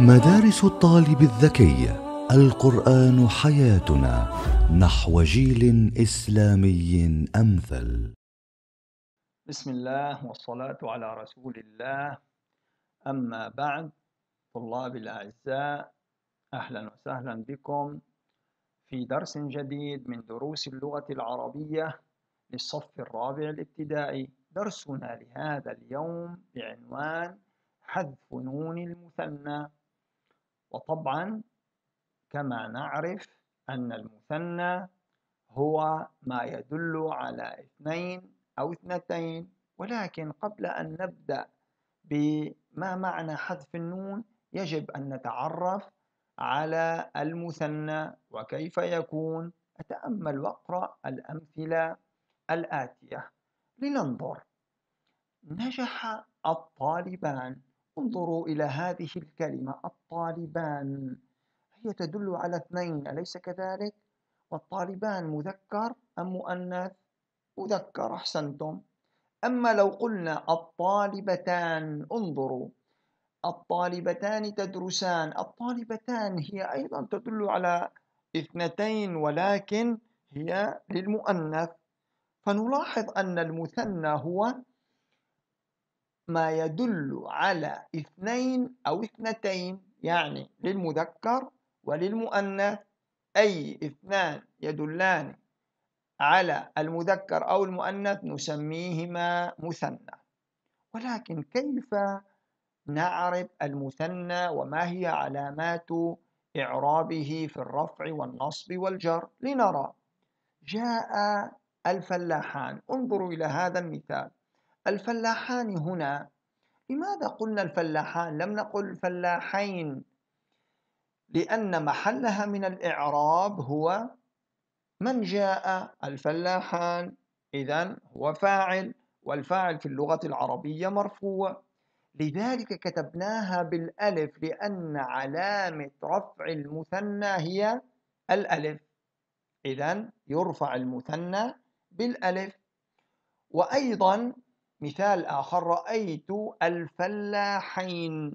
مدارس الطالب الذكي القران حياتنا نحو جيل اسلامي امثل بسم الله والصلاه على رسول الله اما بعد طلاب الاعزاء اهلا وسهلا بكم في درس جديد من دروس اللغه العربيه للصف الرابع الابتدائي درسنا لهذا اليوم بعنوان حذف نون المثنى وطبعا كما نعرف أن المثنى هو ما يدل على اثنين أو اثنتين ولكن قبل أن نبدأ بما معنى حذف النون يجب أن نتعرف على المثنى وكيف يكون أتأمل وأقرأ الأمثلة الآتية لننظر نجح الطالبان انظروا إلى هذه الكلمة الطالبان هي تدل على اثنين أليس كذلك؟ والطالبان مذكر أم مؤنث؟ مذكر أحسنتم أما لو قلنا الطالبتان انظروا الطالبتان تدرسان الطالبتان هي أيضا تدل على اثنتين ولكن هي للمؤنث فنلاحظ أن المثنى هو ما يدل على اثنين أو اثنتين يعني للمذكر وللمؤنث أي اثنان يدلان على المذكر أو المؤنث نسميهما مثنى ولكن كيف نعرف المثنى وما هي علامات إعرابه في الرفع والنصب والجر لنرى جاء الفلاحان انظروا إلى هذا المثال الفلاحان هنا لماذا قلنا الفلاحان لم نقل فلاحين لأن محلها من الإعراب هو من جاء الفلاحان إذا هو فاعل والفاعل في اللغة العربية مرفوع لذلك كتبناها بالألف لأن علامة رفع المثنى هي الألف إذا يرفع المثنى بالألف وأيضا مثال آخر رأيت الفلاحين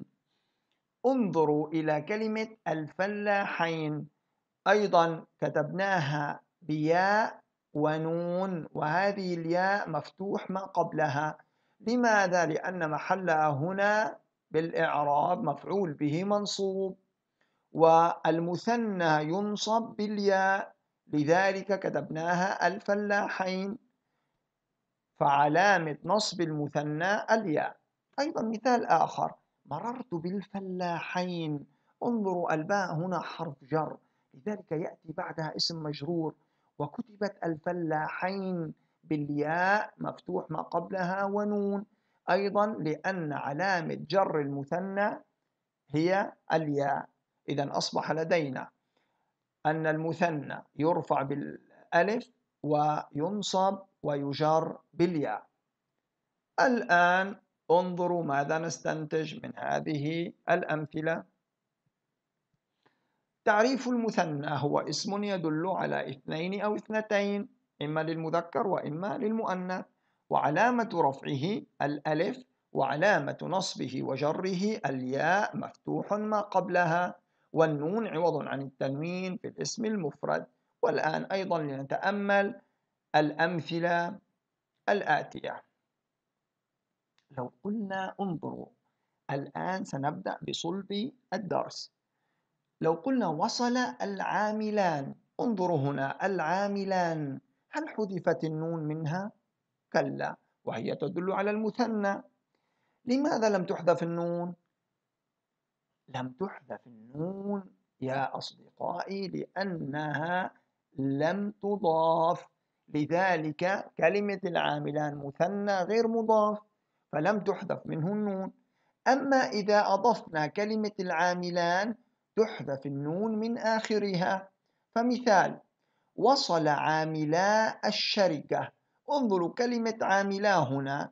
انظروا إلى كلمة الفلاحين أيضا كتبناها بياء ونون وهذه الياء مفتوح ما قبلها لماذا؟ لأن محلها هنا بالإعراب مفعول به منصوب والمثنى ينصب بالياء لذلك كتبناها الفلاحين فعلامة نصب المثنى الياء أيضا مثال آخر مررت بالفلاحين انظروا الباء هنا حرف جر لذلك يأتي بعدها اسم مجرور وكتبت الفلاحين بالياء مفتوح ما قبلها ونون أيضا لأن علامة جر المثنى هي الياء إذا أصبح لدينا أن المثنى يرفع بالألف وينصب ويجر بالياء الآن انظروا ماذا نستنتج من هذه الأمثلة تعريف المثنى هو اسم يدل على اثنين أو اثنتين إما للمذكر وإما للمؤنث وعلامة رفعه الألف وعلامة نصبه وجره الياء مفتوح ما قبلها والنون عوض عن التنوين في الاسم المفرد والآن أيضا لنتأمل الأمثلة الآتية لو قلنا انظروا الآن سنبدأ بصلب الدرس لو قلنا وصل العاملان انظروا هنا العاملان هل حذفت النون منها؟ كلا وهي تدل على المثنى لماذا لم تحذف النون؟ لم تحذف النون يا أصدقائي لأنها لم تضاف لذلك كلمة العاملان مثنى غير مضاف فلم تحذف منه النون أما إذا أضفنا كلمة العاملان تحذف النون من آخرها فمثال وصل عاملا الشركة انظروا كلمة عاملا هنا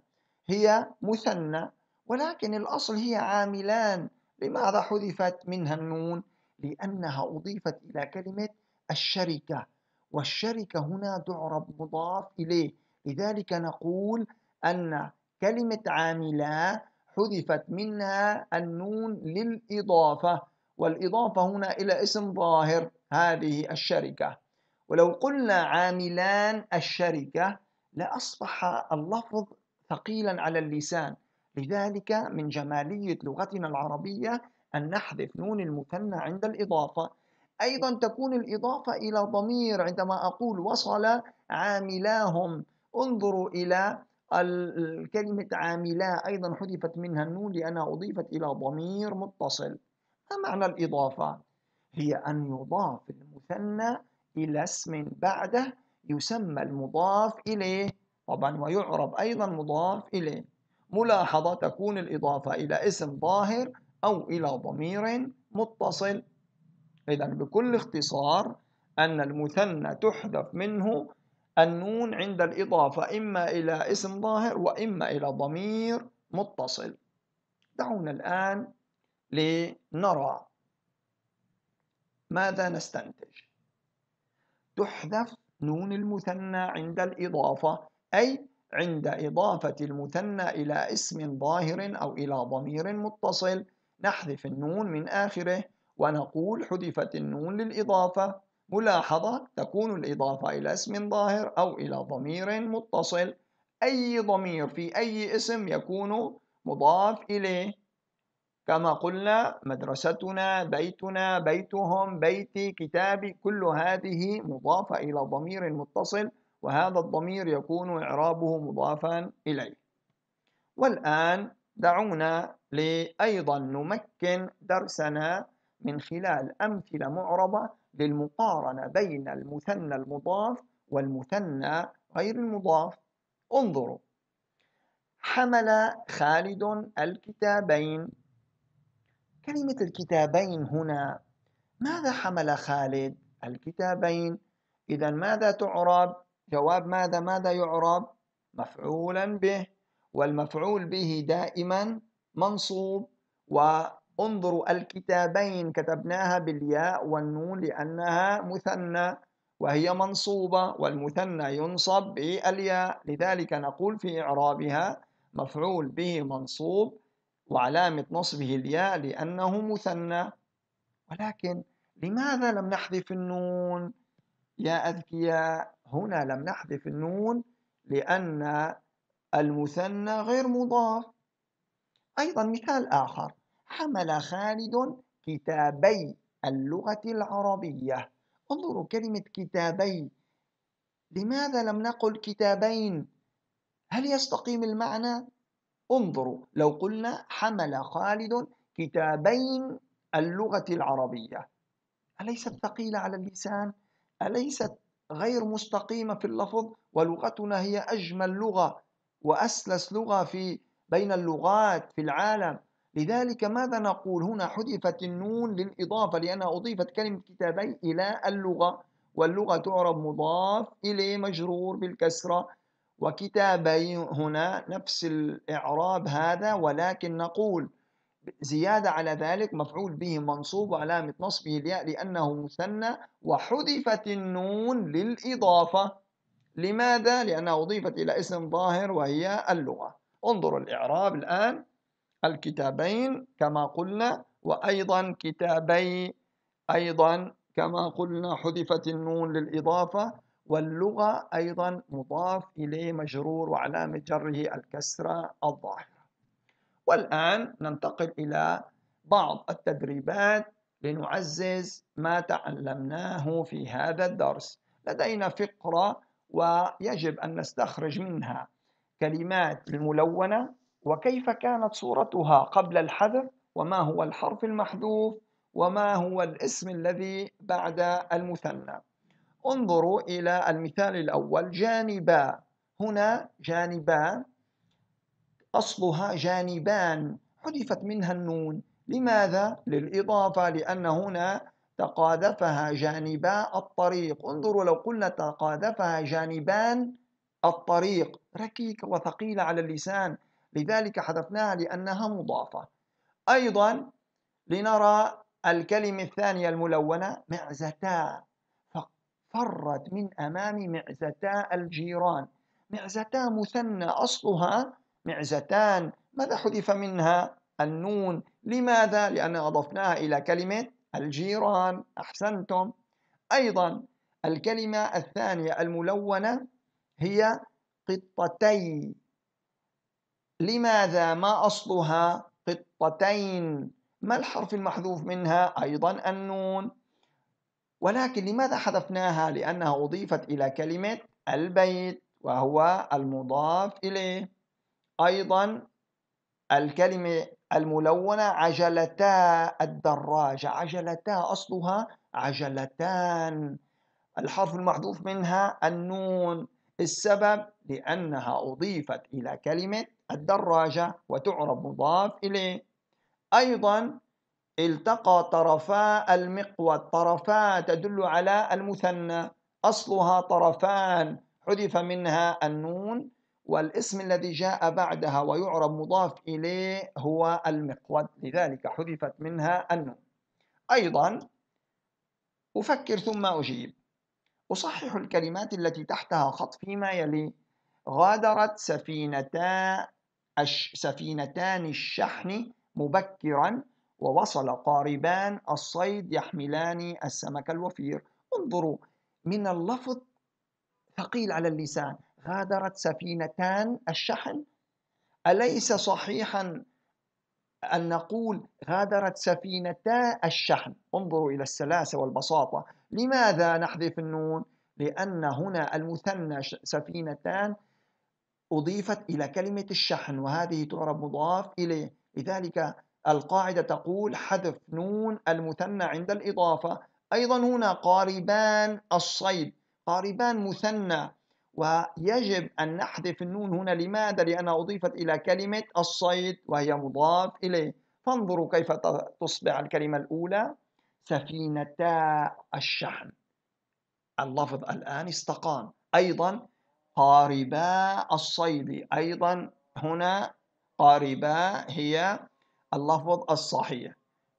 هي مثنى ولكن الأصل هي عاملان لماذا حذفت منها النون؟ لأنها أضيفت إلى كلمة الشركة والشركة هنا تعرب مضاف إليه لذلك نقول أن كلمة عاملا حذفت منها النون للإضافة والإضافة هنا إلى اسم ظاهر هذه الشركة ولو قلنا عاملان الشركة لأصبح اللفظ ثقيلا على اللسان لذلك من جمالية لغتنا العربية أن نحذف نون المثنى عند الإضافة أيضا تكون الإضافة إلى ضمير عندما أقول وصل عاملاهم انظروا إلى كلمة عاملا أيضا حذفت منها النون لأنها أضيفت إلى ضمير متصل ما معنى الإضافة؟ هي أن يضاف المثنى إلى اسم بعده يسمى المضاف إليه طبعا ويعرب أيضا مضاف إليه ملاحظة تكون الإضافة إلى اسم ظاهر أو إلى ضمير متصل إذا بكل اختصار أن المثنى تحذف منه النون عند الإضافة إما إلى اسم ظاهر وإما إلى ضمير متصل دعونا الآن لنرى ماذا نستنتج تحذف نون المثنى عند الإضافة أي عند إضافة المثنى إلى اسم ظاهر أو إلى ضمير متصل نحذف النون من آخره ونقول حذفت النون للإضافة ملاحظة تكون الإضافة إلى اسم ظاهر أو إلى ضمير متصل أي ضمير في أي اسم يكون مضاف إليه كما قلنا مدرستنا بيتنا بيتهم بيتي كتابي كل هذه مضافة إلى ضمير متصل وهذا الضمير يكون إعرابه مضافا إليه والآن دعونا لأيضا نمكن درسنا من خلال أمثلة معربة للمقارنة بين المثنى المضاف والمثنى غير المضاف انظروا حمل خالد الكتابين كلمة الكتابين هنا ماذا حمل خالد الكتابين إذا ماذا تعرب جواب ماذا ماذا يعرب مفعولا به والمفعول به دائما منصوب و انظروا الكتابين كتبناها بالياء والنون لأنها مثنى وهي منصوبة والمثنى ينصب بالياء لذلك نقول في إعرابها مفعول به منصوب وعلامة نصبه الياء لأنه مثنى ولكن لماذا لم نحذف النون يا أذكياء هنا لم نحذف النون لأن المثنى غير مضاف أيضا مثال آخر حمل خالد كتابي اللغة العربية انظروا كلمة كتابي لماذا لم نقل كتابين هل يستقيم المعنى انظروا لو قلنا حمل خالد كتابين اللغة العربية أليست ثقيلة على اللسان؟ أليست غير مستقيمة في اللفظ؟ ولغتنا هي أجمل لغة وأسلس لغة في بين اللغات في العالم لذلك ماذا نقول هنا حذفت النون للإضافة لأنها أضيفت كلمة كتابي إلى اللغة واللغة تعرب مضاف إليه مجرور بالكسرة وكتابي هنا نفس الإعراب هذا ولكن نقول زيادة على ذلك مفعول به منصوب وعلامة نصبه الياء لأنه مثنى وحذفت النون للإضافة لماذا؟ لأنها أضيفت إلى اسم ظاهر وهي اللغة انظروا الإعراب الآن الكتابين كما قلنا وأيضا كتابي أيضا كما قلنا حذفت النون للإضافة واللغة أيضا مضاف إليه مجرور وعلامة جره الكسرة الظاهرة والآن ننتقل إلى بعض التدريبات لنعزز ما تعلمناه في هذا الدرس لدينا فقرة ويجب أن نستخرج منها كلمات الملونة وكيف كانت صورتها قبل الحذف وما هو الحرف المحذوف وما هو الاسم الذي بعد المثنى انظروا إلى المثال الأول جانبا هنا جانبا أصلها جانبان حذفت منها النون لماذا؟ للإضافة لأن هنا تقاذفها جانبا الطريق انظروا لو قلنا تقاذفها جانبان الطريق ركيكة وثقيلة على اللسان لذلك حذفناها لأنها مضافة أيضا لنرى الكلمة الثانية الملونة معزتا فرت من أمام معزتا الجيران معزتا مثنى أصلها معزتان ماذا حذف منها النون لماذا؟ لأن أضفناها إلى كلمة الجيران أحسنتم أيضا الكلمة الثانية الملونة هي قطتي لماذا ما أصلها قطتين ما الحرف المحذوف منها أيضا النون ولكن لماذا حذفناها لأنها أضيفت إلى كلمة البيت وهو المضاف إليه أيضا الكلمة الملونة عجلتا الدراجة عجلتا أصلها عجلتان الحرف المحذوف منها النون السبب لأنها أضيفت إلى كلمة الدراجة وتعرب مضاف إليه أيضا التقى طرفا المقود طرفا تدل على المثنى أصلها طرفان حذف منها النون والاسم الذي جاء بعدها ويعرب مضاف إليه هو المقود لذلك حذفت منها النون أيضا أفكر ثم أجيب أصحح الكلمات التي تحتها خط فيما يلي غادرت سفينتا سفينتان الشحن مبكرا ووصل قاربان الصيد يحملان السمك الوفير انظروا من اللفظ ثقيل على اللسان غادرت سفينتان الشحن أليس صحيحا أن نقول غادرت سفينتا الشحن انظروا إلى السلاسة والبساطة لماذا نحذف النون؟ لأن هنا المثنى سفينتان أضيفت إلى كلمة الشحن وهذه تعرب مضاف إليه لذلك القاعدة تقول حذف نون المثنى عند الإضافة أيضا هنا قاربان الصيد قاربان مثنى ويجب أن نحذف النون هنا لماذا؟ لأنها أضيفت إلى كلمة الصيد وهي مضاف إليه فانظروا كيف تصبح الكلمة الأولى سفينتا الشحن اللفظ الآن استقام أيضا قاربا الصيد أيضا هنا قاربا هي اللفظ الصحيح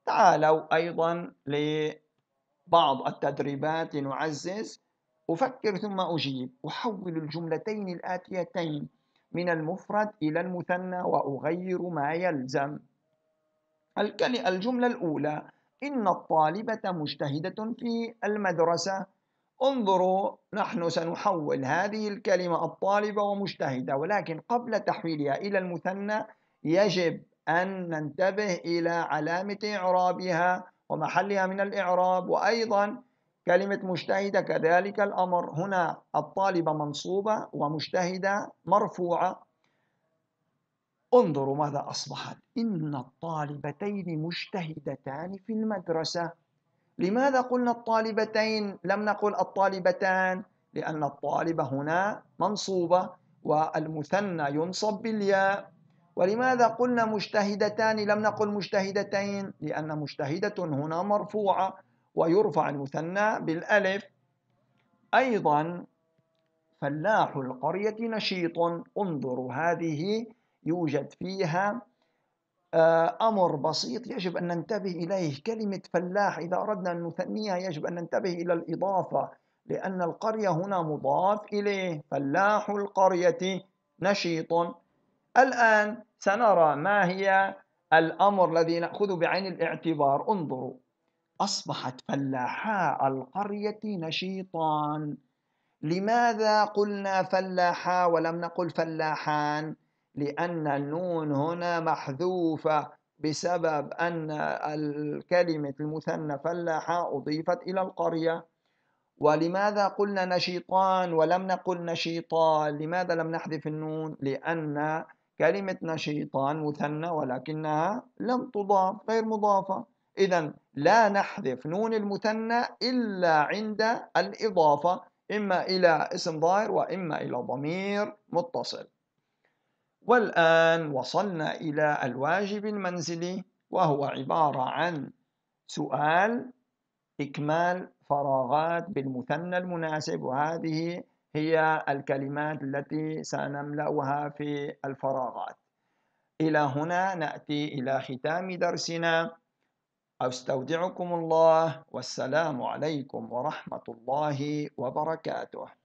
تعالوا أيضا لبعض التدريبات لنعزز أفكر ثم أجيب أحول الجملتين الآتيتين من المفرد إلى المثنى وأغير ما يلزم الجملة الأولى إن الطالبة مجتهدة في المدرسة انظروا نحن سنحول هذه الكلمة الطالبة ومجتهدة ولكن قبل تحويلها إلى المثنى يجب أن ننتبه إلى علامة إعرابها ومحلها من الإعراب وأيضا كلمة مجتهدة كذلك الأمر هنا الطالبة منصوبة ومجتهدة مرفوعة انظروا ماذا أصبحت إن الطالبتين مجتهدتان في المدرسة لماذا قلنا الطالبتين لم نقل الطالبتان لأن الطالبة هنا منصوبة والمثنى ينصب بالياء ولماذا قلنا مجتهدتان لم نقل مجتهدتين لأن مجتهدة هنا مرفوعة ويرفع المثنى بالألف أيضا فلاح القرية نشيط انظروا هذه يوجد فيها آه، أمر بسيط يجب أن ننتبه إليه كلمة فلاح إذا أردنا أن نثنيها يجب أن ننتبه إلى الإضافة لأن القرية هنا مضاف إليه فلاح القرية نشيط الآن سنرى ما هي الأمر الذي نأخذه بعين الاعتبار انظروا أصبحت فلاحا القرية نشيطان لماذا قلنا فلاحا ولم نقل فلاحان لأن النون هنا محذوفة بسبب أن الكلمة المثنى فلاحة أضيفت إلى القرية ولماذا قلنا نشيطان ولم نقل نشيطان لماذا لم نحذف النون لأن كلمة نشيطان مثنى ولكنها لم تضاف غير مضافة إذا لا نحذف نون المثنى إلا عند الإضافة إما إلى اسم ظاهر وإما إلى ضمير متصل والآن وصلنا إلى الواجب المنزلي وهو عبارة عن سؤال إكمال فراغات بالمثنى المناسب وهذه هي الكلمات التي سنملأها في الفراغات إلى هنا نأتي إلى ختام درسنا أستودعكم الله والسلام عليكم ورحمة الله وبركاته